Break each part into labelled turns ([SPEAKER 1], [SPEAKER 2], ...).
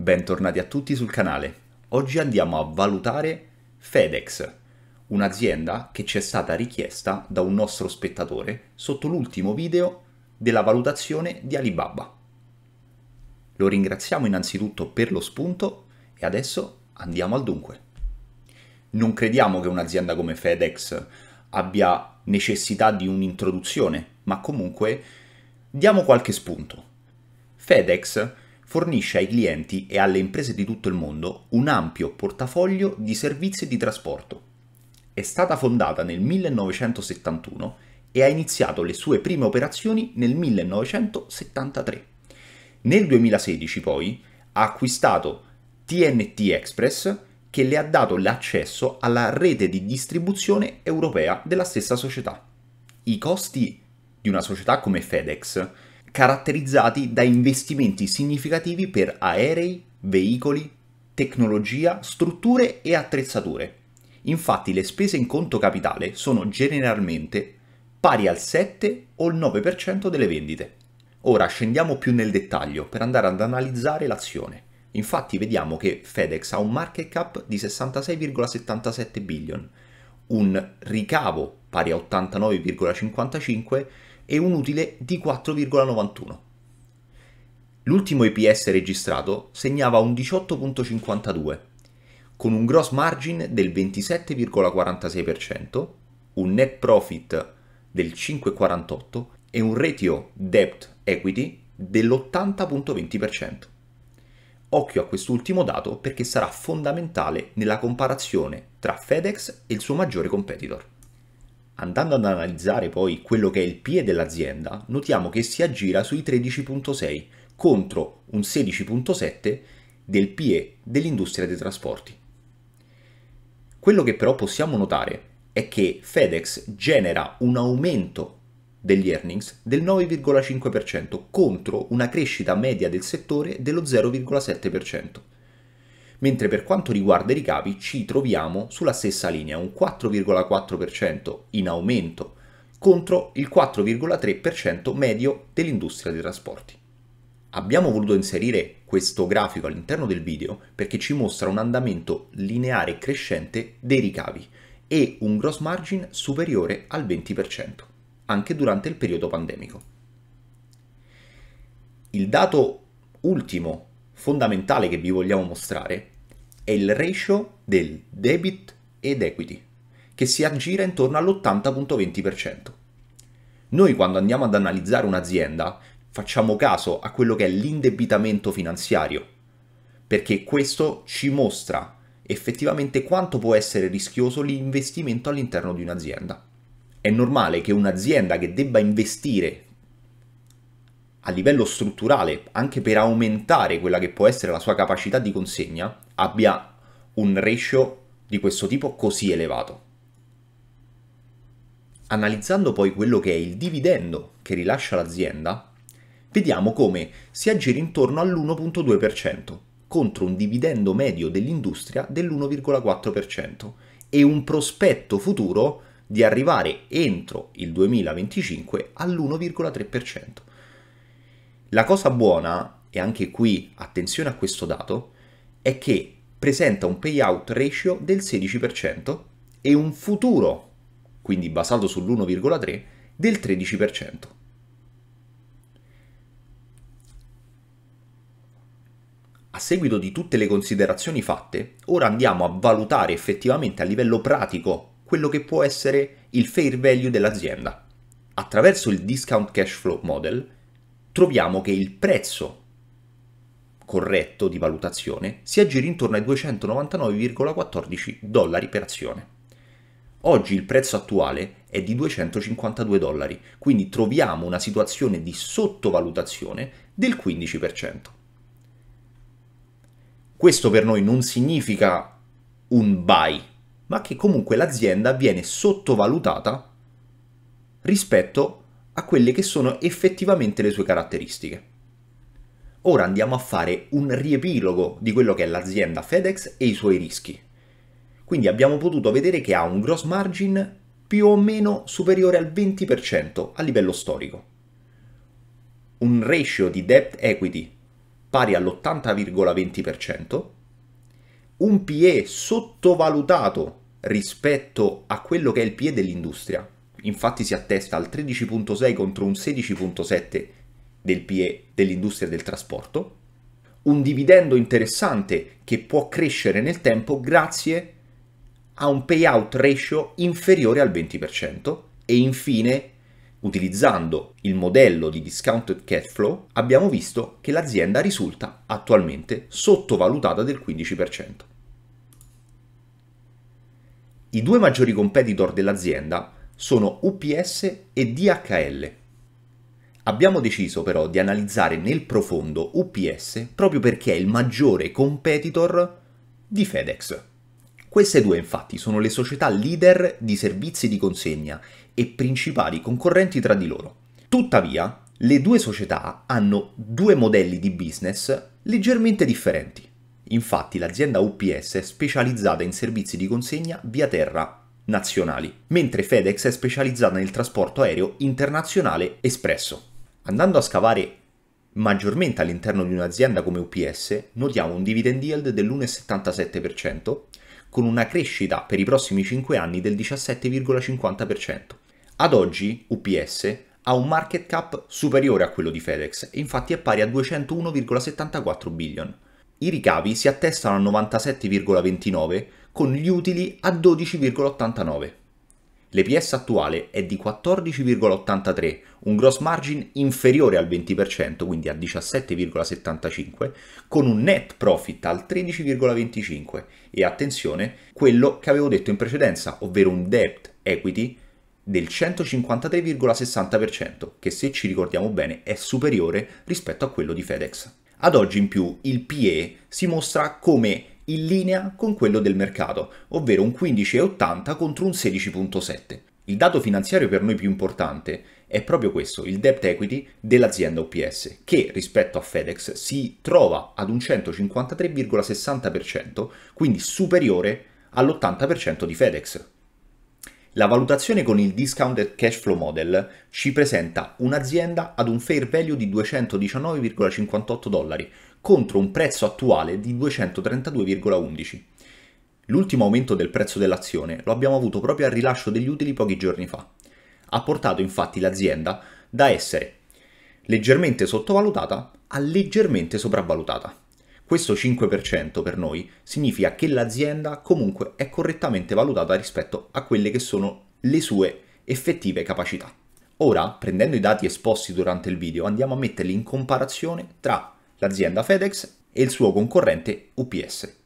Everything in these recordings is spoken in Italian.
[SPEAKER 1] Bentornati a tutti sul canale. Oggi andiamo a valutare FedEx, un'azienda che ci è stata richiesta da un nostro spettatore sotto l'ultimo video della valutazione di Alibaba. Lo ringraziamo innanzitutto per lo spunto e adesso andiamo al dunque. Non crediamo che un'azienda come FedEx abbia necessità di un'introduzione, ma comunque diamo qualche spunto. FedEx fornisce ai clienti e alle imprese di tutto il mondo un ampio portafoglio di servizi di trasporto. È stata fondata nel 1971 e ha iniziato le sue prime operazioni nel 1973. Nel 2016 poi ha acquistato TNT Express che le ha dato l'accesso alla rete di distribuzione europea della stessa società. I costi di una società come FedEx caratterizzati da investimenti significativi per aerei, veicoli, tecnologia, strutture e attrezzature. Infatti le spese in conto capitale sono generalmente pari al 7 o il 9% delle vendite. Ora scendiamo più nel dettaglio per andare ad analizzare l'azione. Infatti vediamo che FedEx ha un market cap di 66,77 billion, un ricavo pari a 89,55 billion, e un utile di 4,91. L'ultimo EPS registrato segnava un 18,52, con un gross margin del 27,46%, un net profit del 5,48 e un ratio debt equity dell'80,20%. Occhio a quest'ultimo dato perché sarà fondamentale nella comparazione tra FedEx e il suo maggiore competitor. Andando ad analizzare poi quello che è il PIE dell'azienda, notiamo che si aggira sui 13.6 contro un 16.7 del PIE dell'industria dei trasporti. Quello che però possiamo notare è che FedEx genera un aumento degli earnings del 9,5% contro una crescita media del settore dello 0,7% mentre per quanto riguarda i ricavi ci troviamo sulla stessa linea, un 4,4% in aumento contro il 4,3% medio dell'industria dei trasporti. Abbiamo voluto inserire questo grafico all'interno del video perché ci mostra un andamento lineare crescente dei ricavi e un gross margin superiore al 20%, anche durante il periodo pandemico. Il dato ultimo fondamentale che vi vogliamo mostrare è il ratio del debit ed equity, che si aggira intorno all'80.20%. Noi quando andiamo ad analizzare un'azienda facciamo caso a quello che è l'indebitamento finanziario, perché questo ci mostra effettivamente quanto può essere rischioso l'investimento all'interno di un'azienda. È normale che un'azienda che debba investire a livello strutturale, anche per aumentare quella che può essere la sua capacità di consegna, abbia un ratio di questo tipo così elevato. Analizzando poi quello che è il dividendo che rilascia l'azienda, vediamo come si aggira intorno all'1.2% contro un dividendo medio dell'industria dell'1,4% e un prospetto futuro di arrivare entro il 2025 all'1,3%. La cosa buona, e anche qui attenzione a questo dato, è che presenta un payout ratio del 16% e un futuro, quindi basato sull'1,3, del 13%. A seguito di tutte le considerazioni fatte, ora andiamo a valutare effettivamente a livello pratico quello che può essere il fair value dell'azienda. Attraverso il discount cash flow model troviamo che il prezzo corretto di valutazione si aggira intorno ai 299,14 dollari per azione. Oggi il prezzo attuale è di 252 dollari, quindi troviamo una situazione di sottovalutazione del 15%. Questo per noi non significa un buy, ma che comunque l'azienda viene sottovalutata rispetto a quelle che sono effettivamente le sue caratteristiche. Ora andiamo a fare un riepilogo di quello che è l'azienda FedEx e i suoi rischi. Quindi abbiamo potuto vedere che ha un gross margin più o meno superiore al 20% a livello storico, un ratio di debt equity pari all'80,20%, un PE sottovalutato rispetto a quello che è il PE dell'industria, infatti si attesta al 13.6 contro un 16.7 del PE dell'industria del trasporto, un dividendo interessante che può crescere nel tempo grazie a un payout ratio inferiore al 20% e infine utilizzando il modello di discounted cash flow abbiamo visto che l'azienda risulta attualmente sottovalutata del 15%. I due maggiori competitor dell'azienda sono UPS e DHL. Abbiamo deciso però di analizzare nel profondo UPS proprio perché è il maggiore competitor di FedEx. Queste due infatti sono le società leader di servizi di consegna e principali concorrenti tra di loro. Tuttavia, le due società hanno due modelli di business leggermente differenti. Infatti l'azienda UPS è specializzata in servizi di consegna via terra nazionali, mentre FedEx è specializzata nel trasporto aereo internazionale espresso. Andando a scavare maggiormente all'interno di un'azienda come UPS, notiamo un dividend yield dell'1,77%, con una crescita per i prossimi 5 anni del 17,50%. Ad oggi UPS ha un market cap superiore a quello di FedEx, infatti è pari a 201,74 billion. I ricavi si attestano a 97,29 con gli utili a 12,89. L'EPS attuale è di 14,83, un gross margin inferiore al 20%, quindi a 17,75, con un net profit al 13,25 e attenzione, quello che avevo detto in precedenza, ovvero un debt equity del 153,60%, che se ci ricordiamo bene è superiore rispetto a quello di FedEx. Ad oggi in più il PE si mostra come in linea con quello del mercato, ovvero un 15,80 contro un 16,7. Il dato finanziario per noi più importante è proprio questo, il debt equity dell'azienda OPS, che rispetto a FedEx si trova ad un 153,60%, quindi superiore all'80% di FedEx. La valutazione con il discounted cash flow model ci presenta un'azienda ad un fair value di 219,58 dollari, contro un prezzo attuale di 232,11. L'ultimo aumento del prezzo dell'azione lo abbiamo avuto proprio al rilascio degli utili pochi giorni fa. Ha portato infatti l'azienda da essere leggermente sottovalutata a leggermente sopravvalutata. Questo 5% per noi significa che l'azienda comunque è correttamente valutata rispetto a quelle che sono le sue effettive capacità. Ora, prendendo i dati esposti durante il video, andiamo a metterli in comparazione tra l'azienda FedEx e il suo concorrente UPS.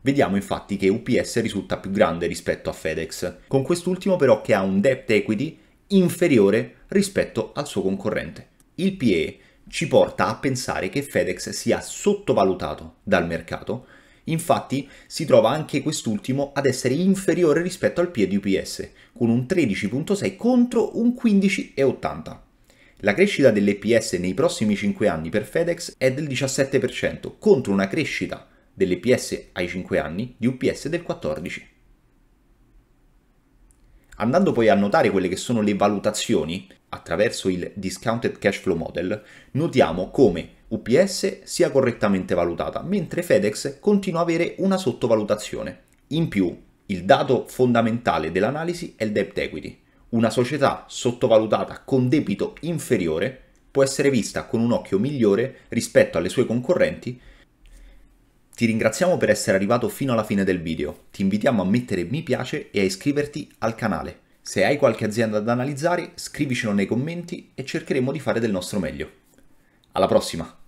[SPEAKER 1] Vediamo infatti che UPS risulta più grande rispetto a FedEx, con quest'ultimo però che ha un debt equity inferiore rispetto al suo concorrente. Il PE ci porta a pensare che FedEx sia sottovalutato dal mercato, infatti si trova anche quest'ultimo ad essere inferiore rispetto al PE di UPS, con un 13.6 contro un 15.80. La crescita dell'EPS nei prossimi 5 anni per FedEx è del 17%, contro una crescita dell'EPS ai 5 anni di UPS del 14%. Andando poi a notare quelle che sono le valutazioni attraverso il Discounted Cash Flow Model, notiamo come UPS sia correttamente valutata, mentre FedEx continua ad avere una sottovalutazione. In più, il dato fondamentale dell'analisi è il debt equity, una società sottovalutata con debito inferiore può essere vista con un occhio migliore rispetto alle sue concorrenti. Ti ringraziamo per essere arrivato fino alla fine del video, ti invitiamo a mettere mi piace e a iscriverti al canale. Se hai qualche azienda da analizzare, scrivicelo nei commenti e cercheremo di fare del nostro meglio. Alla prossima!